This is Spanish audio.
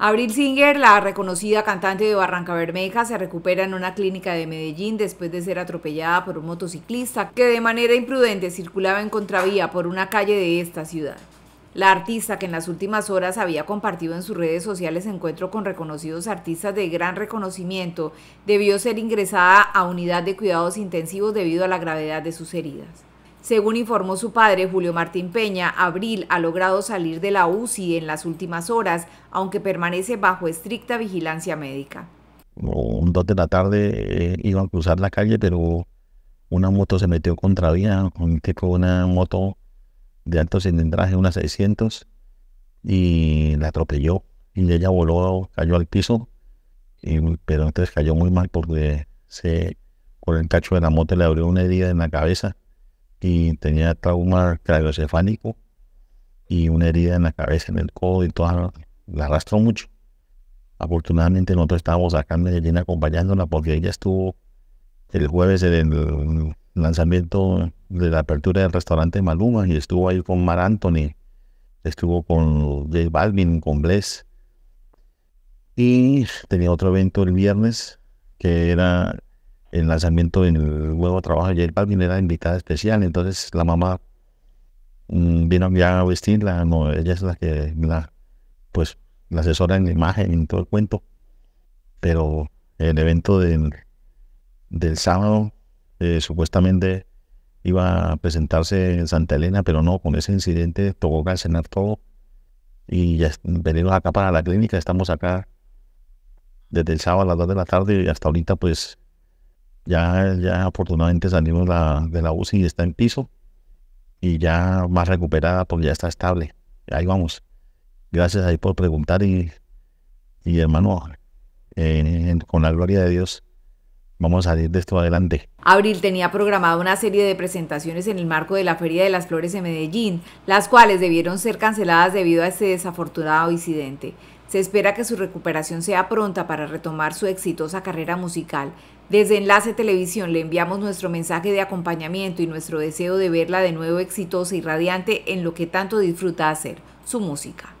Abril Singer, la reconocida cantante de Barranca Bermeja, se recupera en una clínica de Medellín después de ser atropellada por un motociclista que de manera imprudente circulaba en contravía por una calle de esta ciudad. La artista, que en las últimas horas había compartido en sus redes sociales encuentro con reconocidos artistas de gran reconocimiento, debió ser ingresada a unidad de cuidados intensivos debido a la gravedad de sus heridas. Según informó su padre, Julio Martín Peña, Abril ha logrado salir de la UCI en las últimas horas, aunque permanece bajo estricta vigilancia médica. Un 2 de la tarde eh, iban a cruzar la calle, pero una moto se metió contra vía, tipo una moto de alto cilindraje, una 600, y la atropelló. Y ella voló, cayó al piso, pero entonces cayó muy mal porque se, con el cacho de la moto le abrió una herida en la cabeza y tenía trauma craniocefálico y una herida en la cabeza, en el codo y todo, la arrastró mucho. Afortunadamente nosotros estábamos acá en Medellín acompañándola porque ella estuvo el jueves en el lanzamiento de la apertura del restaurante Maluma y estuvo ahí con Mar Anthony, estuvo con J Balvin, con Bless. Y tenía otro evento el viernes que era el lanzamiento del nuevo trabajo de el Balvin era invitada especial, entonces la mamá mm, vino vino a vestirla, no, ella es la que la, pues la asesora en la imagen, en todo el cuento, pero el evento del, del sábado eh, supuestamente iba a presentarse en Santa Elena, pero no, con ese incidente tocó cancelar todo y ya venimos acá para la clínica, estamos acá desde el sábado a las 2 de la tarde y hasta ahorita pues ya, ya afortunadamente salimos de la UCI y está en piso y ya más recuperada porque ya está estable. Ahí vamos. Gracias ahí por preguntar y, y hermano, eh, con la gloria de Dios vamos a salir de esto adelante. Abril tenía programada una serie de presentaciones en el marco de la Feria de las Flores en Medellín, las cuales debieron ser canceladas debido a este desafortunado incidente. Se espera que su recuperación sea pronta para retomar su exitosa carrera musical. Desde Enlace Televisión le enviamos nuestro mensaje de acompañamiento y nuestro deseo de verla de nuevo exitosa y radiante en lo que tanto disfruta hacer, su música.